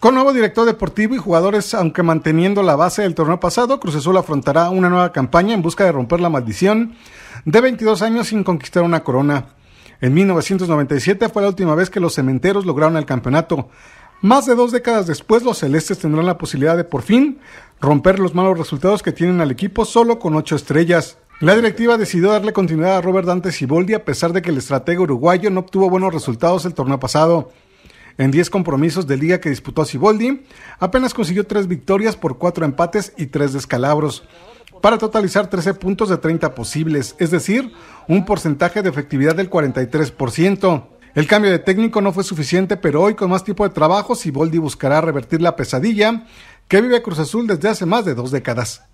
Con nuevo director deportivo y jugadores, aunque manteniendo la base del torneo pasado, Cruz afrontará una nueva campaña en busca de romper la maldición de 22 años sin conquistar una corona. En 1997 fue la última vez que los cementeros lograron el campeonato. Más de dos décadas después, los celestes tendrán la posibilidad de por fin romper los malos resultados que tienen al equipo solo con ocho estrellas. La directiva decidió darle continuidad a Robert Dante Siboldi a pesar de que el estratega uruguayo no obtuvo buenos resultados el torneo pasado. En 10 compromisos de liga que disputó Siboldi, apenas consiguió 3 victorias por 4 empates y 3 descalabros, para totalizar 13 puntos de 30 posibles, es decir, un porcentaje de efectividad del 43%. El cambio de técnico no fue suficiente, pero hoy con más tiempo de trabajo, Siboldi buscará revertir la pesadilla que vive Cruz Azul desde hace más de dos décadas.